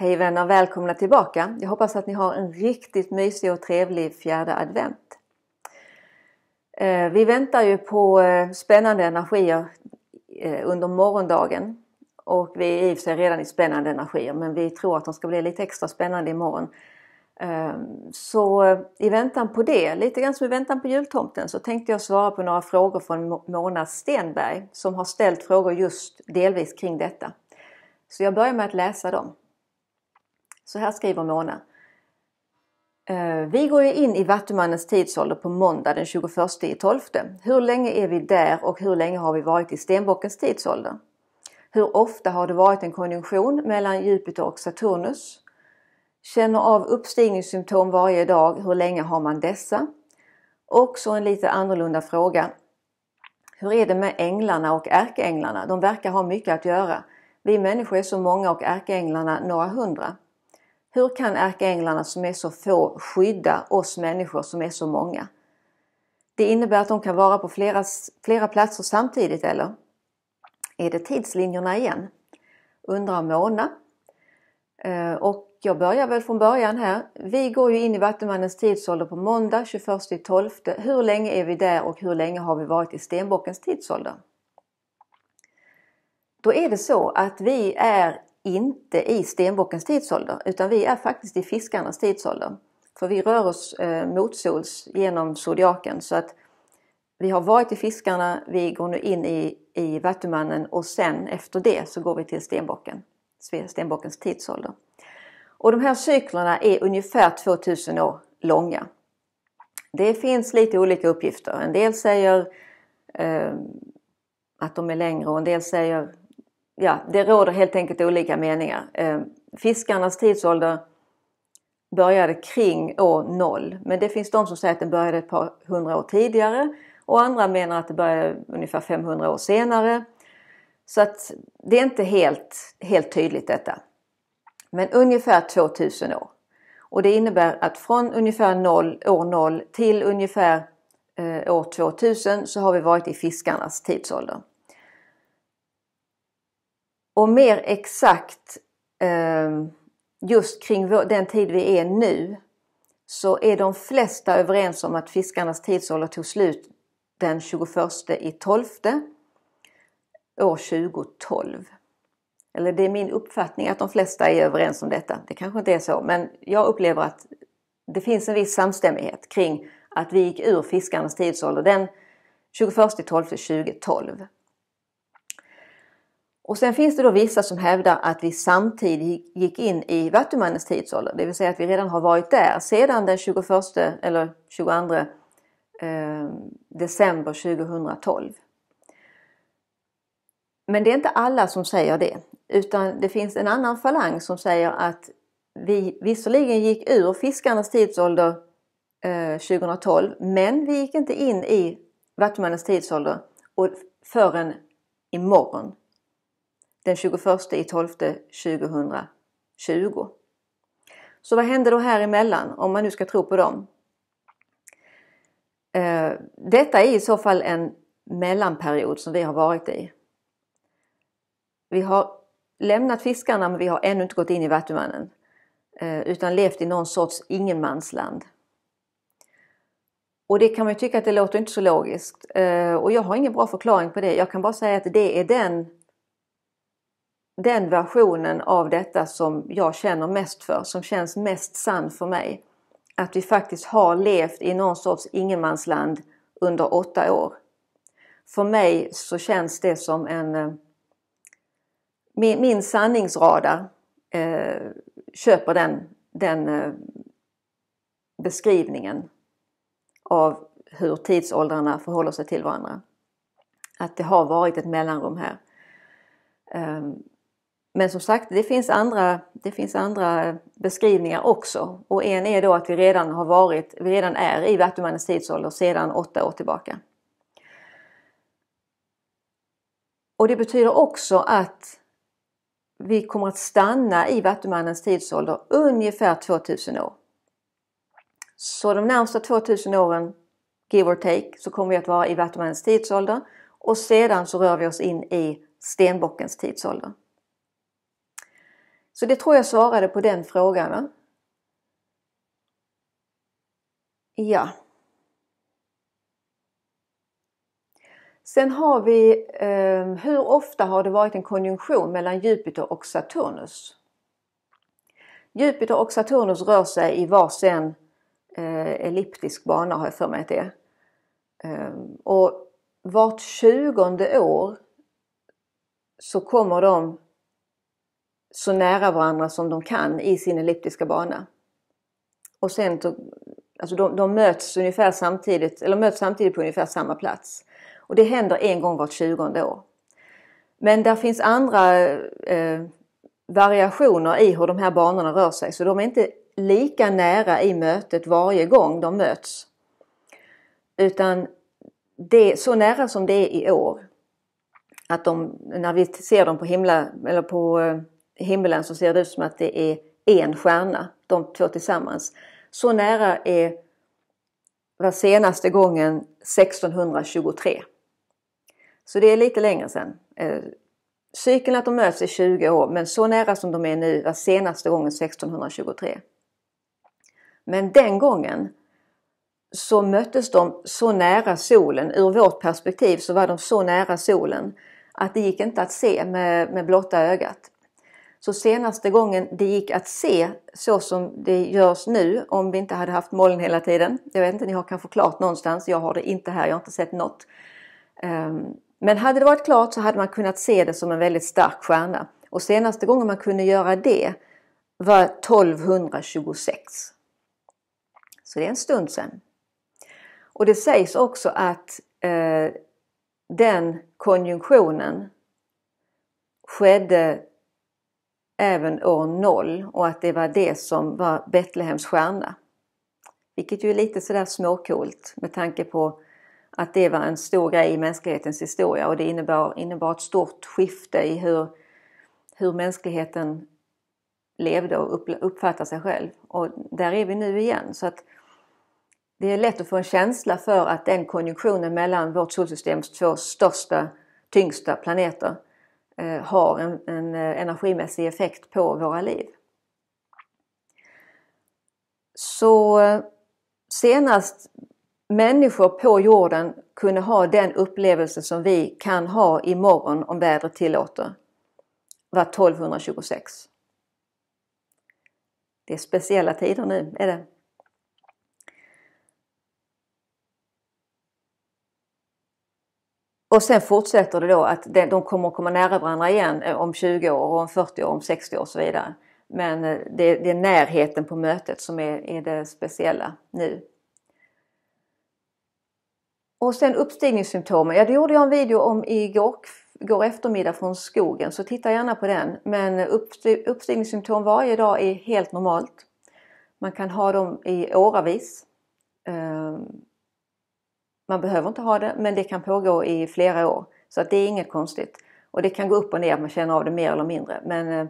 Hej vänner, välkomna tillbaka! Jag hoppas att ni har en riktigt mysig och trevlig fjärde advent. Eh, vi väntar ju på eh, spännande energier eh, under morgondagen och vi är i och för sig redan i spännande energier men vi tror att de ska bli lite extra spännande imorgon. Så i väntan på det, lite grann som i väntan på jultomten, så tänkte jag svara på några frågor från Mona Stenberg som har ställt frågor just delvis kring detta. Så jag börjar med att läsa dem. Så här skriver Mona. Eh, vi går ju in i Vattumannens tidsålder på måndag den 21 12. Hur länge är vi där och hur länge har vi varit i Stenbockens tidsålder? Hur ofta har det varit en konjunktion mellan Jupiter och Saturnus? Känner av uppstigningssymptom varje dag, hur länge har man dessa? Och så en lite annorlunda fråga. Hur är det med änglarna och ärkeänglarna? De verkar ha mycket att göra. Vi människor är så många och ärkeänglarna några hundra. Hur kan ärkeänglarna som är så få skydda oss människor som är så många? Det innebär att de kan vara på flera, flera platser samtidigt eller? Är det tidslinjerna igen? Undrar Mona. Eh, och jag börjar väl från början här. Vi går ju in i Vattumannens tidsålder på måndag 21.12. Hur länge är vi där och hur länge har vi varit i Stenbockens tidsålder? Då är det så att vi är inte i stenbockens tidsålder utan vi är faktiskt i fiskarnas tidsålder. För vi rör oss eh, motsols genom zodiaken så att vi har varit i fiskarna, vi går nu in i, i Vattumannen och sen efter det så går vi till stenbocken, stenbockens tidsålder. Och de här cyklerna är ungefär 2000 år långa. Det finns lite olika uppgifter. En del säger eh, att de är längre och en del säger ja, det råder helt enkelt olika meningar. Eh, fiskarnas tidsålder började kring år 0 men det finns de som säger att den började ett par hundra år tidigare och andra menar att det började ungefär 500 år senare. Så att det är inte helt, helt tydligt detta. Men ungefär 2000 år. Och det innebär att från ungefär 0, år 0 till ungefär eh, år 2000 så har vi varit i fiskarnas tidsålder. Och mer exakt ehm, just kring den tid vi är nu så är de flesta överens om att fiskarnas tidsålder tog slut den 21 i 12 år 2012. Eller det är min uppfattning att de flesta är överens om detta. Det kanske inte är så, men jag upplever att det finns en viss samstämmighet kring att vi gick ur fiskarnas tidsålder den 21 12 2012. Och sen finns det då vissa som hävdar att vi samtidigt gick in i Vattumannens tidsålder, det vill säga att vi redan har varit där sedan den 21 eller 22 eh, december 2012. Men det är inte alla som säger det, utan det finns en annan falang som säger att vi visserligen gick ur fiskarnas tidsålder eh, 2012, men vi gick inte in i Vattumannens tidsålder förrän imorgon den 21 i 12 2020. Så vad händer då här emellan om man nu ska tro på dem? Eh, detta är i så fall en mellanperiod som vi har varit i. Vi har lämnat fiskarna men vi har ännu inte gått in i Vattumannen eh, utan levt i någon sorts ingenmansland. Och det kan man ju tycka att det låter inte så logiskt eh, och jag har ingen bra förklaring på det. Jag kan bara säga att det är den den versionen av detta som jag känner mest för, som känns mest sann för mig. Att vi faktiskt har levt i någon sorts ingenmansland under åtta år. För mig så känns det som en... Eh, min, min sanningsradar eh, köper den, den eh, beskrivningen av hur tidsåldrarna förhåller sig till varandra. Att det har varit ett mellanrum här. Ehm, men som sagt, det finns, andra, det finns andra beskrivningar också. Och en är då att vi redan har varit, vi redan är i Vattumannens tidsålder sedan åtta år tillbaka. Och det betyder också att vi kommer att stanna i Vattumannens tidsålder ungefär 2000 år. Så de närmsta 2000 åren, give or take, så kommer vi att vara i Vattumannens tidsålder och sedan så rör vi oss in i stenbockens tidsålder. Så det tror jag svarade på den frågan. Ja. Sen har vi eh, hur ofta har det varit en konjunktion mellan Jupiter och Saturnus? Jupiter och Saturnus rör sig i varsin eh, elliptisk bana har jag för mig att det är. Eh, och vart tjugonde år så kommer de så nära varandra som de kan i sin elliptiska bana. Och sen så, alltså de, de möts ungefär samtidigt, eller möts samtidigt på ungefär samma plats. Och det händer en gång vart tjugonde år. Men där finns andra eh, variationer i hur de här banorna rör sig så de är inte lika nära i mötet varje gång de möts. Utan det, är så nära som det är i år att de, när vi ser dem på himla eller på eh, himlen så ser det ut som att det är en stjärna, de två tillsammans. Så nära är var senaste gången 1623. Så det är lite längre sedan. Eh, cykeln att de möts är 20 år men så nära som de är nu var senaste gången 1623. Men den gången så möttes de så nära solen, ur vårt perspektiv så var de så nära solen att det gick inte att se med, med blotta ögat. Så senaste gången det gick att se så som det görs nu om vi inte hade haft moln hela tiden. Jag vet inte, ni har kanske klart någonstans. Jag har det inte här, jag har inte sett något. Ehm, men hade det varit klart så hade man kunnat se det som en väldigt stark stjärna. Och senaste gången man kunde göra det var 1226. Så det är en stund sedan. Och det sägs också att eh, den konjunktionen skedde även år 0 och att det var det som var Betlehems stjärna. Vilket ju är lite sådär småcoolt med tanke på att det var en stor grej i mänsklighetens historia och det innebar, innebar ett stort skifte i hur, hur mänskligheten levde och uppfattade sig själv. Och där är vi nu igen. Så att det är lätt att få en känsla för att den konjunktionen mellan vårt solsystems två största, tyngsta planeter Eh, har en, en eh, energimässig effekt på våra liv. Så eh, senast människor på jorden kunde ha den upplevelse som vi kan ha imorgon om vädret tillåter var 1226. Det är speciella tider nu, är det. Och sen fortsätter det då att de kommer att komma nära varandra igen eh, om 20 år, om 40 år, om 60 år och så vidare. Men eh, det, det är närheten på mötet som är, är det speciella nu. Och sen uppstigningssymptomen. Ja, det gjorde jag en video om igår, igår eftermiddag från skogen så titta gärna på den. Men uppstigningssymptom varje dag är helt normalt. Man kan ha dem i åravis. Ehm, man behöver inte ha det men det kan pågå i flera år. Så att det är inget konstigt. Och det kan gå upp och ner, man känner av det mer eller mindre. Men eh,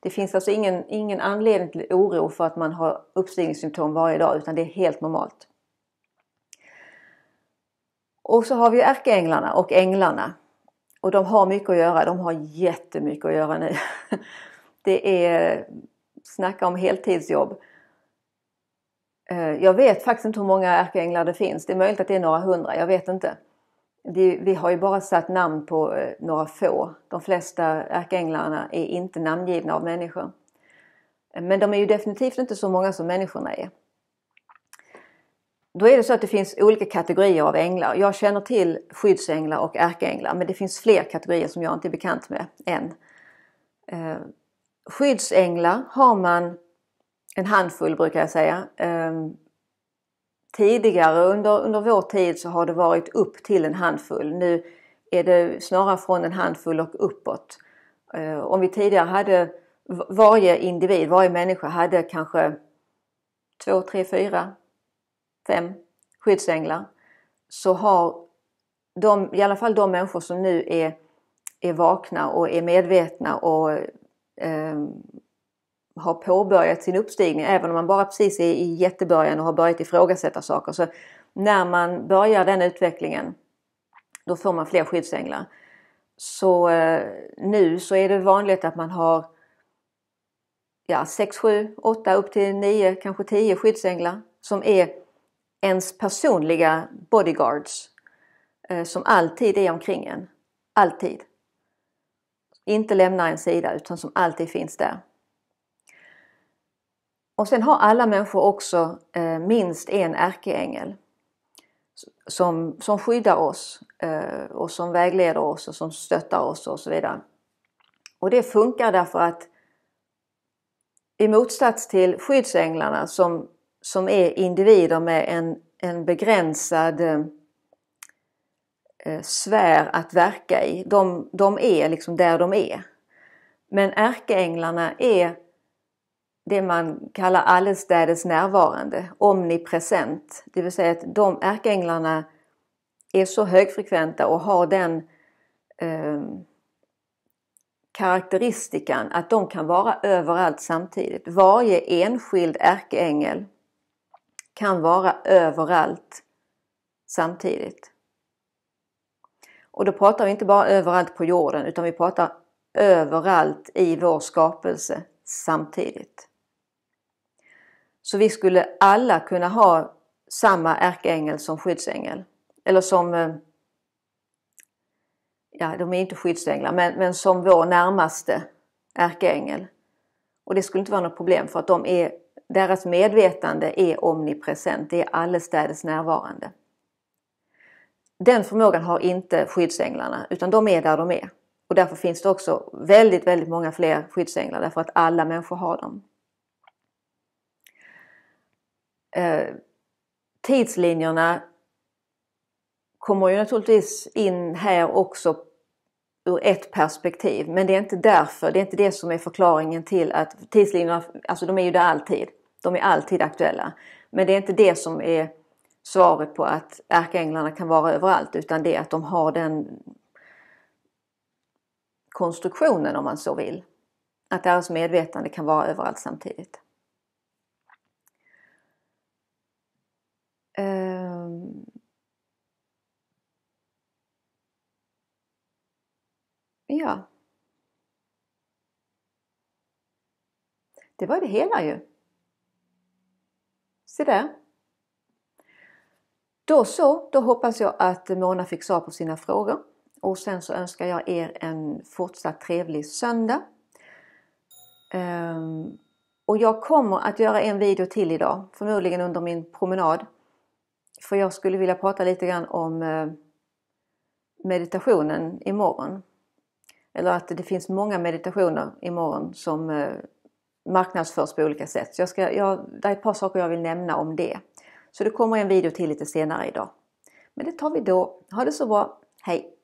det finns alltså ingen, ingen anledning till oro för att man har uppstigningssymptom varje dag utan det är helt normalt. Och så har vi ju ärkeänglarna och änglarna. Och de har mycket att göra, de har jättemycket att göra nu. Det är, eh, snacka om heltidsjobb. Eh, jag vet faktiskt inte hur många ärkeänglar det finns. Det är möjligt att det är några hundra, jag vet inte. Vi har ju bara satt namn på eh, några få. De flesta ärkeänglarna är inte namngivna av människor. Eh, men de är ju definitivt inte så många som människorna är. Då är det så att det finns olika kategorier av änglar. Jag känner till skyddsänglar och ärkeänglar men det finns fler kategorier som jag inte är bekant med än. Skyddsänglar har man en handfull brukar jag säga. Ehm, tidigare under, under vår tid så har det varit upp till en handfull. Nu är det snarare från en handfull och uppåt. Ehm, om vi tidigare hade varje individ, varje människa hade kanske två, tre, fyra, fem skyddsänglar så har de, i alla fall de människor som nu är, är vakna och är medvetna och eh, har påbörjat sin uppstigning, även om man bara precis är i jättebörjan och har börjat ifrågasätta saker. Så när man börjar den utvecklingen, då får man fler skyddsänglar. Så eh, nu så är det vanligt att man har ja, 6, 7, 8 upp till 9, kanske 10 skyddsänglar som är ens personliga bodyguards eh, som alltid är omkring en. Alltid. Inte lämnar en sida utan som alltid finns där. Och sen har alla människor också eh, minst en ärkeängel som, som skyddar oss eh, och som vägleder oss och som stöttar oss och så vidare. Och det funkar därför att i motsats till skyddsänglarna som, som är individer med en, en begränsad eh, sfär att verka i. De, de är liksom där de är. Men ärkeänglarna är det man kallar allestädes närvarande, omnipresent. Det vill säga att de ärkeänglarna är så högfrekventa och har den eh, karaktäristikan att de kan vara överallt samtidigt. Varje enskild ärkeängel kan vara överallt samtidigt. Och då pratar vi inte bara överallt på jorden utan vi pratar överallt i vår skapelse samtidigt. Så vi skulle alla kunna ha samma ärkeängel som skyddsängel. Eller som, eh, ja de är inte skyddsänglar, men, men som vår närmaste ärkeängel. Och det skulle inte vara något problem för att de är, deras medvetande är omnipresent, det är allestädes närvarande. Den förmågan har inte skyddsänglarna utan de är där de är. Och därför finns det också väldigt, väldigt många fler skyddsänglar därför att alla människor har dem. Eh, tidslinjerna kommer ju naturligtvis in här också ur ett perspektiv. Men det är inte därför, det är inte det som är förklaringen till att tidslinjerna, alltså de är ju där alltid. De är alltid aktuella. Men det är inte det som är svaret på att ärkeänglarna kan vara överallt utan det är att de har den konstruktionen om man så vill. Att deras medvetande kan vara överallt samtidigt. Ja. Det var det hela ju. Se där. Då så, då hoppas jag att Mona fick svar på sina frågor. Och sen så önskar jag er en fortsatt trevlig söndag. Um, och jag kommer att göra en video till idag, förmodligen under min promenad. För jag skulle vilja prata lite grann om eh, meditationen imorgon eller att det finns många meditationer imorgon som eh, marknadsförs på olika sätt. jag ska, jag, det är ett par saker jag vill nämna om det. Så det kommer en video till lite senare idag. Men det tar vi då. Ha det så bra. Hej!